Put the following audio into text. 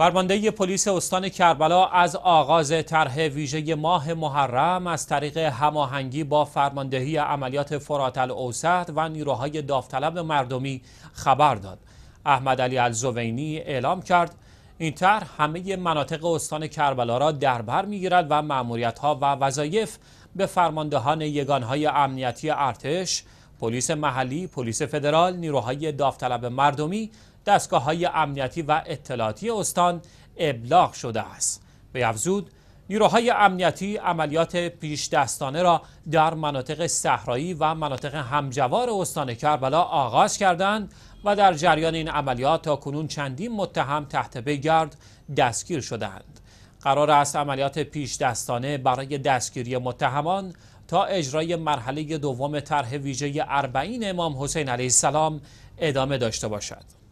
فرماندهی پلیس استان کربلا از آغاز طرح ویژه ماه محرم از طریق هماهنگی با فرماندهی عملیات فرات الاوسط و نیروهای داوطلب مردمی خبر داد. احمد علی الزوینی اعلام کرد این طرح همه مناطق استان کربلا را بر میگیرد و ماموریت‌ها و وظایف به فرماندهان یگانهای امنیتی ارتش پلیس محلی، پلیس فدرال، نیروهای داوطلب مردمی، دستگاه های امنیتی و اطلاعاتی استان ابلاغ شده است. به افزود نیروهای امنیتی عملیات پیش دستانه را در مناطق صحرایی و مناطق همجوار استان کربلا آغاز کردند و در جریان این عملیات تا کنون چندین متهم تحت بگرد دستگیر شدند. قرار است عملیات پیش دستانه برای دستگیری متهمان تا اجرای مرحله دوم طرح ویژه اربعین امام حسین علیه السلام ادامه داشته باشد.